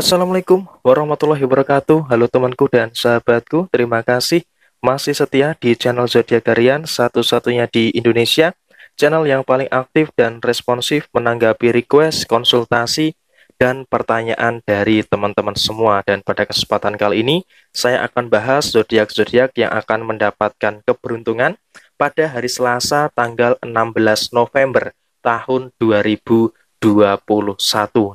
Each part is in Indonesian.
Assalamualaikum warahmatullahi wabarakatuh. Halo temanku dan sahabatku, terima kasih masih setia di channel Zodiac Harian satu-satunya di Indonesia, channel yang paling aktif dan responsif menanggapi request, konsultasi, dan pertanyaan dari teman-teman semua. Dan pada kesempatan kali ini, saya akan bahas zodiak-zodiak yang akan mendapatkan keberuntungan pada hari Selasa tanggal 16 November tahun 2021.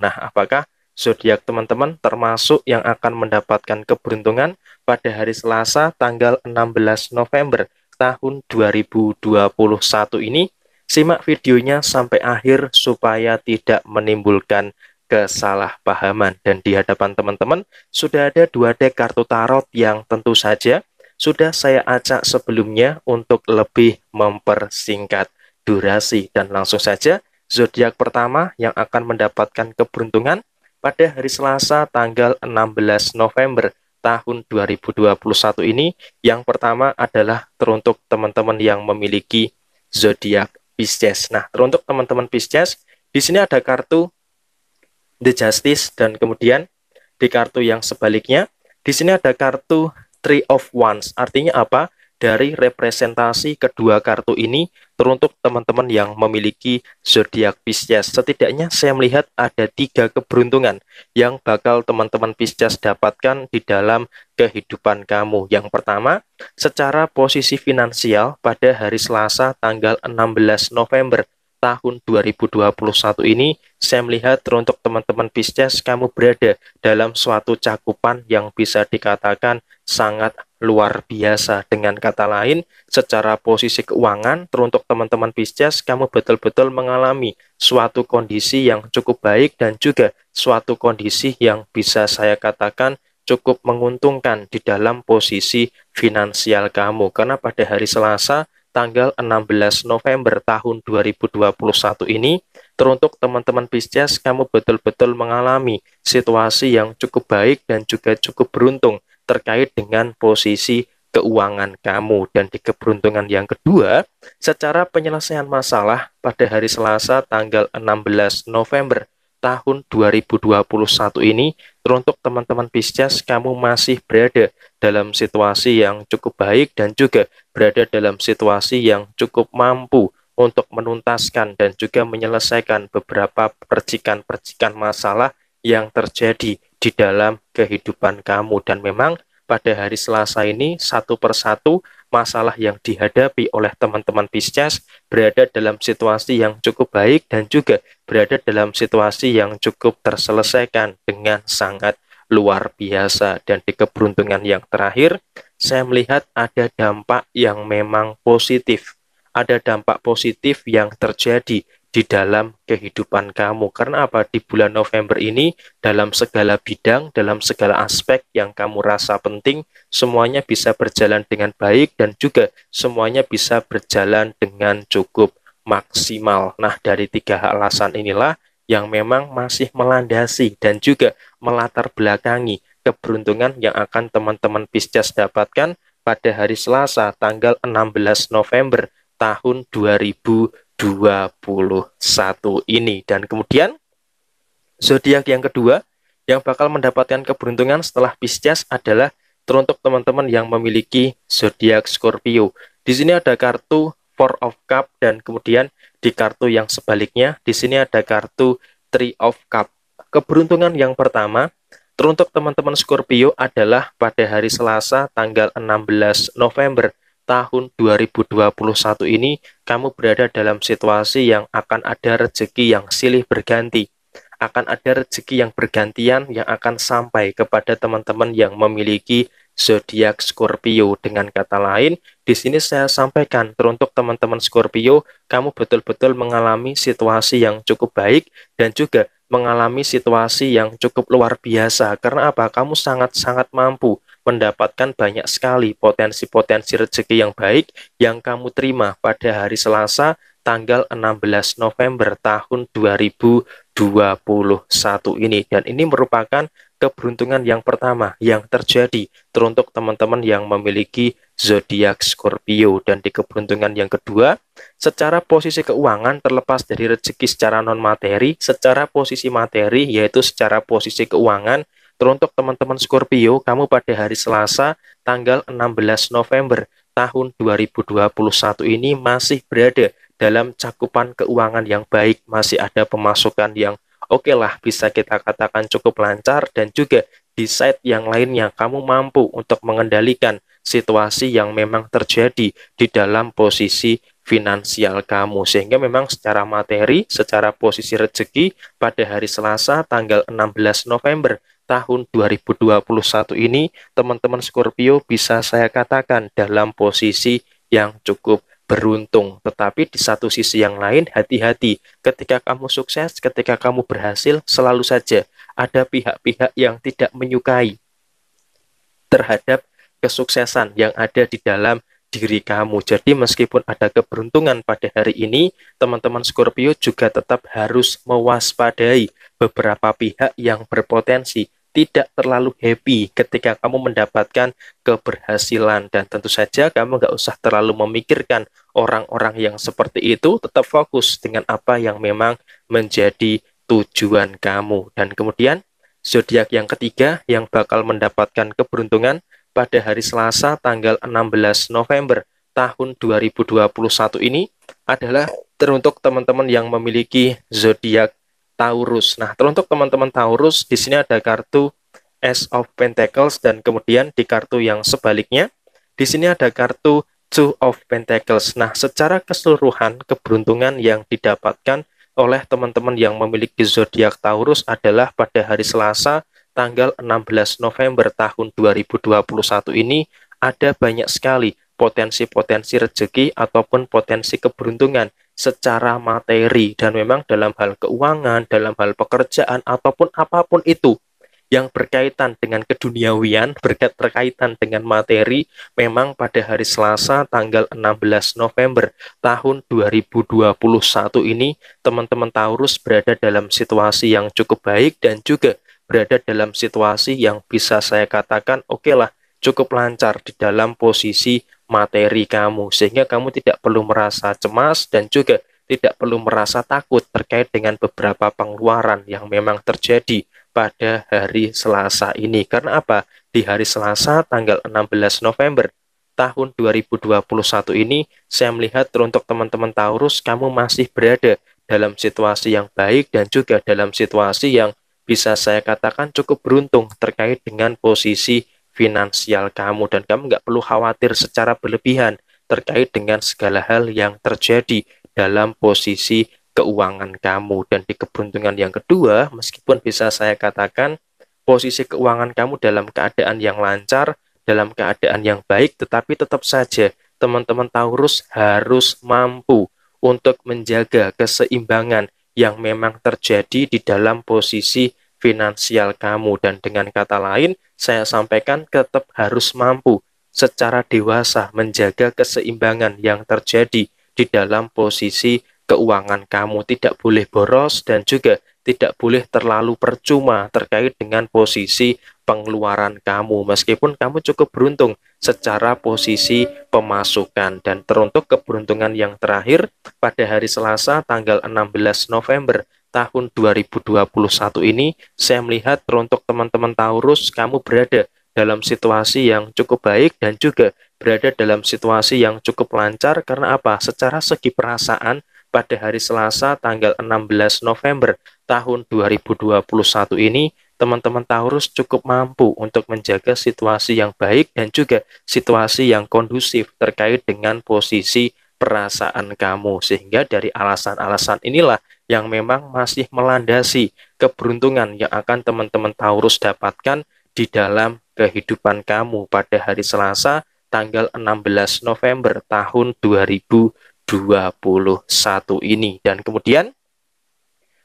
Nah, apakah zodiak teman-teman termasuk yang akan mendapatkan keberuntungan pada hari Selasa tanggal 16 November tahun 2021 ini. Simak videonya sampai akhir supaya tidak menimbulkan kesalahpahaman dan di hadapan teman-teman sudah ada dua dek kartu tarot yang tentu saja sudah saya acak sebelumnya untuk lebih mempersingkat durasi dan langsung saja zodiak pertama yang akan mendapatkan keberuntungan pada hari Selasa tanggal 16 November tahun 2021 ini yang pertama adalah teruntuk teman-teman yang memiliki zodiak Pisces. Nah, teruntuk teman-teman Pisces, di sini ada kartu The Justice dan kemudian di kartu yang sebaliknya di sini ada kartu Three of Wands. Artinya apa? dari representasi kedua kartu ini teruntuk teman-teman yang memiliki zodiak Pisces. Setidaknya saya melihat ada tiga keberuntungan yang bakal teman-teman Pisces dapatkan di dalam kehidupan kamu. Yang pertama, secara posisi finansial pada hari Selasa tanggal 16 November tahun 2021 ini saya melihat untuk teman-teman Pisces kamu berada dalam suatu cakupan yang bisa dikatakan sangat luar biasa. Dengan kata lain, secara posisi keuangan teruntuk teman-teman Pisces kamu betul-betul mengalami suatu kondisi yang cukup baik dan juga suatu kondisi yang bisa saya katakan cukup menguntungkan di dalam posisi finansial kamu. Karena pada hari Selasa tanggal 16 November tahun 2021 ini, teruntuk teman-teman Pisces, kamu betul-betul mengalami situasi yang cukup baik dan juga cukup beruntung terkait dengan posisi keuangan kamu. Dan di keberuntungan yang kedua, secara penyelesaian masalah pada hari Selasa tanggal 16 November tahun 2021 ini teruntuk teman-teman Pisces kamu masih berada dalam situasi yang cukup baik dan juga berada dalam situasi yang cukup mampu untuk menuntaskan dan juga menyelesaikan beberapa percikan-percikan masalah yang terjadi di dalam kehidupan kamu. Dan memang pada hari Selasa ini satu persatu masalah yang dihadapi oleh teman-teman Pisces berada dalam situasi yang cukup baik dan juga berada dalam situasi yang cukup terselesaikan dengan sangat luar biasa. Dan di keberuntungan yang terakhir, saya melihat ada dampak yang memang positif. Ada dampak positif yang terjadi di dalam kehidupan kamu. Karena apa? Di bulan November ini, dalam segala bidang, dalam segala aspek yang kamu rasa penting, semuanya bisa berjalan dengan baik dan juga semuanya bisa berjalan dengan cukup maksimal. Nah, dari tiga alasan inilah yang memang masih melandasi dan juga melatar belakangi keberuntungan yang akan teman-teman Pisces dapatkan pada hari Selasa tanggal 16 November tahun 2021 ini. Dan kemudian zodiak yang kedua yang bakal mendapatkan keberuntungan setelah Pisces adalah teruntuk teman-teman yang memiliki zodiak Scorpio. Di sini ada kartu Four of Cup dan kemudian di kartu yang sebaliknya di sini ada kartu Three of Cup. Keberuntungan yang pertama Teruntuk teman-teman Scorpio adalah pada hari Selasa tanggal 16 November tahun 2021 ini kamu berada dalam situasi yang akan ada rezeki yang silih berganti. Akan ada rezeki yang bergantian yang akan sampai kepada teman-teman yang memiliki zodiak Scorpio. Dengan kata lain, di sini saya sampaikan teruntuk teman-teman Scorpio, kamu betul-betul mengalami situasi yang cukup baik dan juga mengalami situasi yang cukup luar biasa. Karena apa? Kamu sangat-sangat mampu mendapatkan banyak sekali potensi-potensi rezeki yang baik yang kamu terima pada hari Selasa tanggal 16 November tahun 2021 ini. Dan ini merupakan keberuntungan yang pertama yang terjadi teruntuk teman-teman yang memiliki zodiak Scorpio dan di keberuntungan yang kedua, secara posisi keuangan terlepas dari rezeki secara non materi, secara posisi materi yaitu secara posisi keuangan Teruntuk teman-teman Scorpio, kamu pada hari Selasa tanggal 16 November tahun 2021 ini masih berada dalam cakupan keuangan yang baik, masih ada pemasukan yang oke okay lah bisa kita katakan cukup lancar dan juga di site yang lainnya kamu mampu untuk mengendalikan situasi yang memang terjadi di dalam posisi finansial kamu sehingga memang secara materi, secara posisi rezeki pada hari Selasa tanggal 16 November tahun 2021 ini teman-teman Scorpio bisa saya katakan dalam posisi yang cukup beruntung. Tetapi di satu sisi yang lain, hati-hati. Ketika kamu sukses, ketika kamu berhasil, selalu saja ada pihak-pihak yang tidak menyukai terhadap kesuksesan yang ada di dalam diri kamu. Jadi meskipun ada keberuntungan pada hari ini, teman-teman Scorpio juga tetap harus mewaspadai beberapa pihak yang berpotensi tidak terlalu happy ketika kamu mendapatkan keberhasilan dan tentu saja kamu nggak usah terlalu memikirkan orang-orang yang seperti itu tetap fokus dengan apa yang memang menjadi tujuan kamu dan kemudian zodiak yang ketiga yang bakal mendapatkan keberuntungan pada hari Selasa tanggal 16 November tahun 2021 ini adalah teruntuk teman-teman yang memiliki zodiak Taurus. Nah, untuk teman-teman Taurus, di sini ada kartu Ace of Pentacles dan kemudian di kartu yang sebaliknya, di sini ada kartu Two of Pentacles. Nah, secara keseluruhan keberuntungan yang didapatkan oleh teman-teman yang memiliki zodiak Taurus adalah pada hari Selasa tanggal 16 November tahun 2021 ini ada banyak sekali potensi-potensi rezeki ataupun potensi keberuntungan secara materi dan memang dalam hal keuangan, dalam hal pekerjaan ataupun apapun itu yang berkaitan dengan keduniawian, berkaitan dengan materi memang pada hari Selasa tanggal 16 November tahun 2021 ini teman-teman Taurus berada dalam situasi yang cukup baik dan juga berada dalam situasi yang bisa saya katakan oke okay lah cukup lancar di dalam posisi materi kamu sehingga kamu tidak perlu merasa cemas dan juga tidak perlu merasa takut terkait dengan beberapa pengeluaran yang memang terjadi pada hari Selasa ini. Karena apa? Di hari Selasa tanggal 16 November tahun 2021 ini saya melihat untuk teman-teman Taurus kamu masih berada dalam situasi yang baik dan juga dalam situasi yang bisa saya katakan cukup beruntung terkait dengan posisi finansial kamu dan kamu nggak perlu khawatir secara berlebihan terkait dengan segala hal yang terjadi dalam posisi keuangan kamu dan di keberuntungan yang kedua meskipun bisa saya katakan posisi keuangan kamu dalam keadaan yang lancar dalam keadaan yang baik tetapi tetap saja teman-teman Taurus harus mampu untuk menjaga keseimbangan yang memang terjadi di dalam posisi finansial kamu dan dengan kata lain saya sampaikan tetap harus mampu secara dewasa menjaga keseimbangan yang terjadi di dalam posisi keuangan kamu tidak boleh boros dan juga tidak boleh terlalu percuma terkait dengan posisi pengeluaran kamu meskipun kamu cukup beruntung secara posisi pemasukan dan teruntuk keberuntungan yang terakhir pada hari Selasa tanggal 16 November tahun 2021 ini saya melihat untuk teman-teman Taurus kamu berada dalam situasi yang cukup baik dan juga berada dalam situasi yang cukup lancar karena apa? Secara segi perasaan pada hari Selasa tanggal 16 November tahun 2021 ini teman-teman Taurus cukup mampu untuk menjaga situasi yang baik dan juga situasi yang kondusif terkait dengan posisi perasaan kamu sehingga dari alasan-alasan inilah yang memang masih melandasi keberuntungan yang akan teman-teman Taurus dapatkan di dalam kehidupan kamu pada hari Selasa tanggal 16 November tahun 2021 ini dan kemudian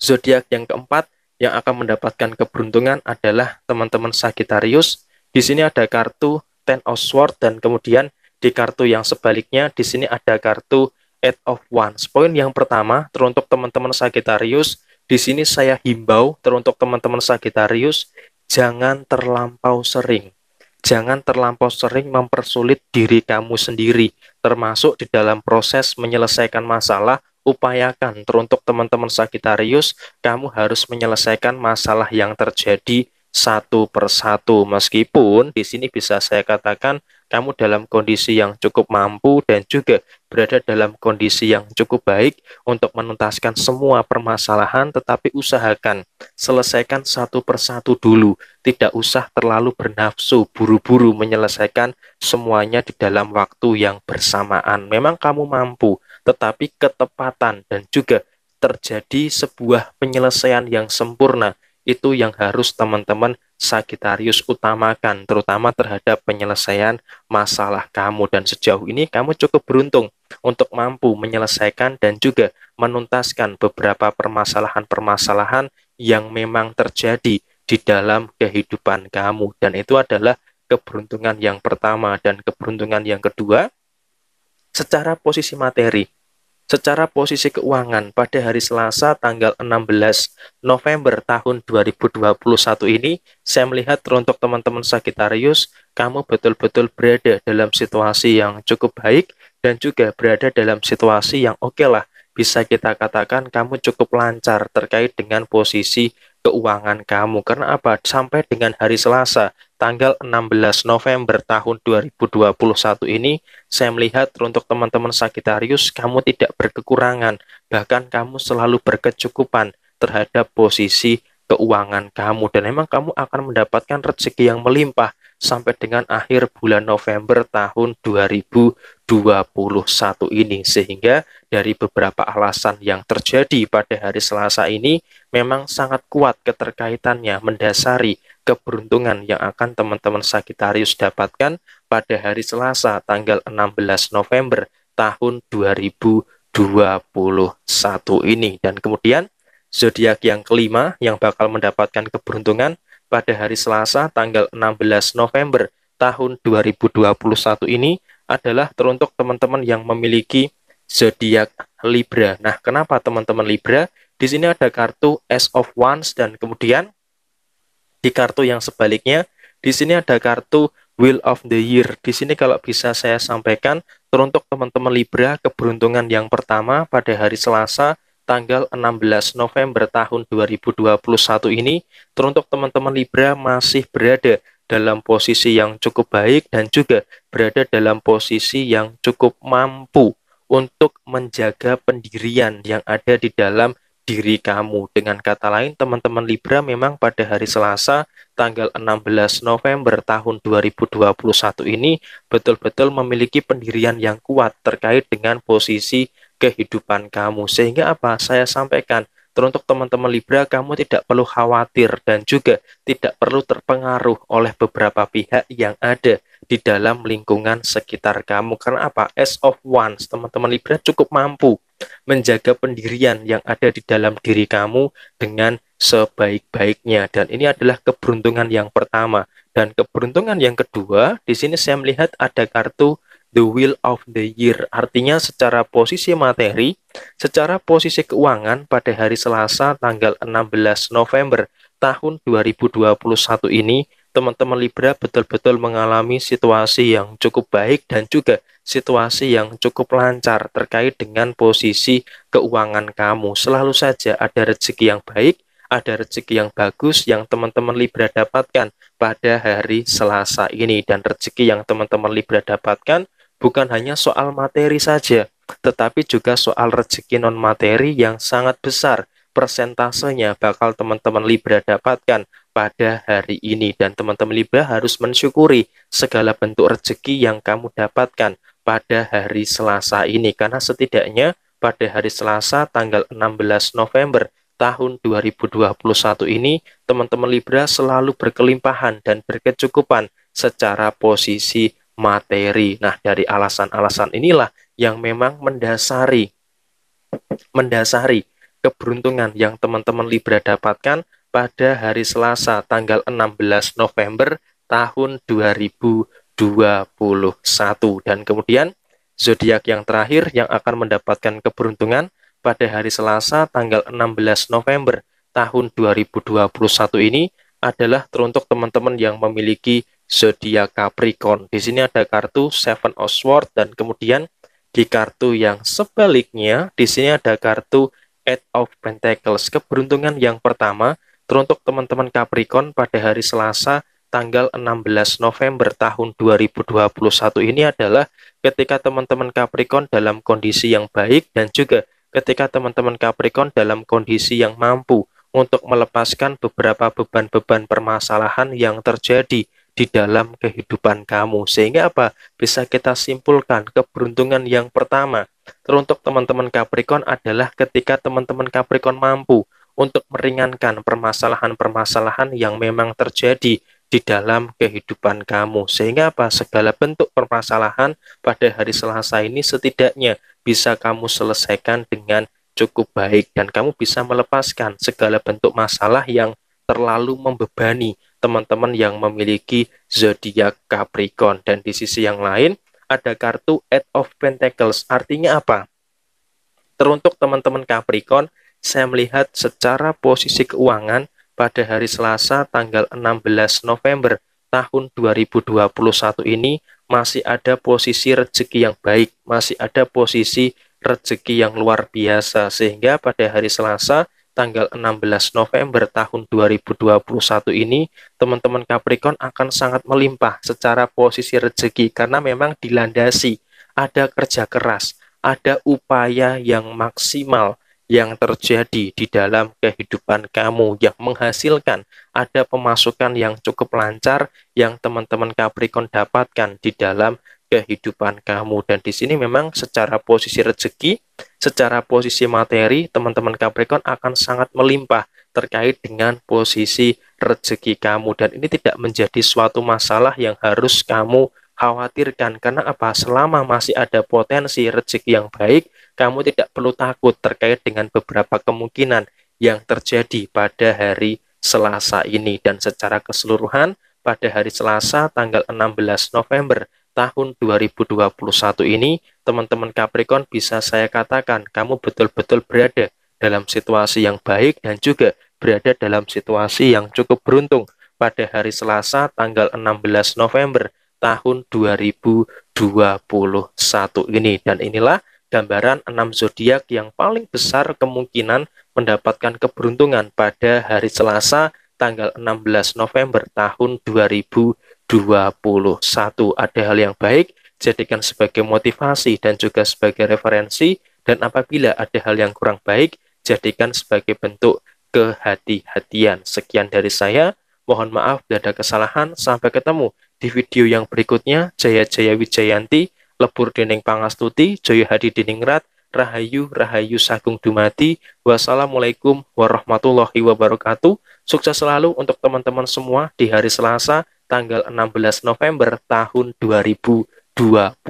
zodiak yang keempat yang akan mendapatkan keberuntungan adalah teman-teman Sagittarius. Di sini ada kartu Ten of Swords dan kemudian di kartu yang sebaliknya di sini ada kartu Eight of Wands. Poin yang pertama, teruntuk teman-teman Sagittarius, di sini saya himbau teruntuk teman-teman Sagittarius, jangan terlampau sering. Jangan terlampau sering mempersulit diri kamu sendiri, termasuk di dalam proses menyelesaikan masalah, upayakan teruntuk teman-teman Sagittarius, kamu harus menyelesaikan masalah yang terjadi satu persatu. Meskipun di sini bisa saya katakan kamu dalam kondisi yang cukup mampu dan juga berada dalam kondisi yang cukup baik untuk menuntaskan semua permasalahan, tetapi usahakan selesaikan satu persatu dulu. Tidak usah terlalu bernafsu, buru-buru menyelesaikan semuanya di dalam waktu yang bersamaan. Memang kamu mampu, tetapi ketepatan dan juga terjadi sebuah penyelesaian yang sempurna itu yang harus teman-teman Sagitarius utamakan, terutama terhadap penyelesaian masalah kamu. Dan sejauh ini kamu cukup beruntung untuk mampu menyelesaikan dan juga menuntaskan beberapa permasalahan-permasalahan yang memang terjadi di dalam kehidupan kamu. Dan itu adalah keberuntungan yang pertama dan keberuntungan yang kedua secara posisi materi secara posisi keuangan pada hari Selasa tanggal 16 November tahun 2021 ini, saya melihat untuk teman-teman Sagittarius, kamu betul-betul berada dalam situasi yang cukup baik dan juga berada dalam situasi yang oke okay lah. Bisa kita katakan kamu cukup lancar terkait dengan posisi keuangan kamu. Karena apa? Sampai dengan hari Selasa, tanggal 16 November tahun 2021 ini, saya melihat untuk teman-teman Sagitarius, kamu tidak berkekurangan, bahkan kamu selalu berkecukupan terhadap posisi keuangan kamu dan memang kamu akan mendapatkan rezeki yang melimpah sampai dengan akhir bulan November tahun 2021 ini sehingga dari beberapa alasan yang terjadi pada hari Selasa ini memang sangat kuat keterkaitannya mendasari keberuntungan yang akan teman-teman Sagitarius dapatkan pada hari Selasa tanggal 16 November tahun 2021 ini dan kemudian zodiak yang kelima yang bakal mendapatkan keberuntungan pada hari Selasa tanggal 16 November tahun 2021 ini adalah teruntuk teman-teman yang memiliki zodiak Libra. Nah, kenapa teman-teman Libra? Di sini ada kartu S of Wands dan kemudian di kartu yang sebaliknya di sini ada kartu Wheel of the Year. Di sini kalau bisa saya sampaikan teruntuk teman-teman Libra keberuntungan yang pertama pada hari Selasa tanggal 16 November tahun 2021 ini teruntuk teman-teman Libra masih berada dalam posisi yang cukup baik dan juga berada dalam posisi yang cukup mampu untuk menjaga pendirian yang ada di dalam diri kamu. Dengan kata lain, teman-teman Libra memang pada hari Selasa tanggal 16 November tahun 2021 ini betul-betul memiliki pendirian yang kuat terkait dengan posisi kehidupan kamu. Sehingga apa? Saya sampaikan, teruntuk teman-teman Libra, kamu tidak perlu khawatir dan juga tidak perlu terpengaruh oleh beberapa pihak yang ada di dalam lingkungan sekitar kamu. Karena apa? As of once, teman-teman Libra cukup mampu menjaga pendirian yang ada di dalam diri kamu dengan sebaik-baiknya dan ini adalah keberuntungan yang pertama dan keberuntungan yang kedua di sini saya melihat ada kartu the wheel of the year. Artinya secara posisi materi, secara posisi keuangan pada hari Selasa tanggal 16 November tahun 2021 ini, teman-teman Libra betul-betul mengalami situasi yang cukup baik dan juga situasi yang cukup lancar terkait dengan posisi keuangan kamu. Selalu saja ada rezeki yang baik, ada rezeki yang bagus yang teman-teman Libra dapatkan pada hari Selasa ini dan rezeki yang teman-teman Libra dapatkan bukan hanya soal materi saja, tetapi juga soal rezeki non materi yang sangat besar persentasenya bakal teman-teman Libra dapatkan pada hari ini dan teman-teman Libra harus mensyukuri segala bentuk rezeki yang kamu dapatkan pada hari Selasa ini karena setidaknya pada hari Selasa tanggal 16 November tahun 2021 ini teman-teman Libra selalu berkelimpahan dan berkecukupan secara posisi materi. Nah, dari alasan-alasan inilah yang memang mendasari mendasari keberuntungan yang teman-teman Libra dapatkan pada hari Selasa tanggal 16 November tahun 2021 dan kemudian zodiak yang terakhir yang akan mendapatkan keberuntungan pada hari Selasa tanggal 16 November tahun 2021 ini adalah teruntuk teman-teman yang memiliki zodiak Capricorn. Di sini ada kartu Seven of Swords dan kemudian di kartu yang sebaliknya di sini ada kartu Eight of Pentacles. Keberuntungan yang pertama teruntuk teman-teman Capricorn pada hari Selasa tanggal 16 November tahun 2021 ini adalah ketika teman-teman Capricorn dalam kondisi yang baik dan juga ketika teman-teman Capricorn dalam kondisi yang mampu untuk melepaskan beberapa beban-beban permasalahan yang terjadi di dalam kehidupan kamu. Sehingga apa? Bisa kita simpulkan keberuntungan yang pertama teruntuk teman-teman Capricorn adalah ketika teman-teman Capricorn mampu untuk meringankan permasalahan-permasalahan yang memang terjadi di dalam kehidupan kamu. Sehingga apa? Segala bentuk permasalahan pada hari Selasa ini setidaknya bisa kamu selesaikan dengan cukup baik dan kamu bisa melepaskan segala bentuk masalah yang terlalu membebani teman-teman yang memiliki zodiak Capricorn dan di sisi yang lain ada kartu Eight of Pentacles. Artinya apa? Teruntuk teman-teman Capricorn, saya melihat secara posisi keuangan pada hari Selasa tanggal 16 November tahun 2021 ini masih ada posisi rezeki yang baik, masih ada posisi rezeki yang luar biasa sehingga pada hari Selasa tanggal 16 November tahun 2021 ini teman-teman Capricorn akan sangat melimpah secara posisi rezeki karena memang dilandasi ada kerja keras, ada upaya yang maksimal yang terjadi di dalam kehidupan kamu yang menghasilkan ada pemasukan yang cukup lancar yang teman-teman Capricorn dapatkan di dalam kehidupan kamu. Dan di sini memang secara posisi rezeki, secara posisi materi, teman-teman Capricorn akan sangat melimpah terkait dengan posisi rezeki kamu. Dan ini tidak menjadi suatu masalah yang harus kamu khawatirkan. Karena apa? Selama masih ada potensi rezeki yang baik, kamu tidak perlu takut terkait dengan beberapa kemungkinan yang terjadi pada hari Selasa ini. Dan secara keseluruhan, pada hari Selasa tanggal 16 November tahun 2021 ini, teman-teman Capricorn bisa saya katakan kamu betul-betul berada dalam situasi yang baik dan juga berada dalam situasi yang cukup beruntung pada hari Selasa tanggal 16 November tahun 2021 ini dan inilah gambaran 6 zodiak yang paling besar kemungkinan mendapatkan keberuntungan pada hari Selasa tanggal 16 November tahun 2021 satu, Ada hal yang baik, jadikan sebagai motivasi dan juga sebagai referensi, dan apabila ada hal yang kurang baik, jadikan sebagai bentuk kehati-hatian. Sekian dari saya, mohon maaf bila ada kesalahan, sampai ketemu di video yang berikutnya. Jaya Jaya Wijayanti, Lebur Dening Pangastuti, Joyo Hadi Diningrat, Rahayu Rahayu Sagung Dumati, Wassalamualaikum warahmatullahi wabarakatuh. Sukses selalu untuk teman-teman semua di hari Selasa, tanggal 16 November tahun 2021.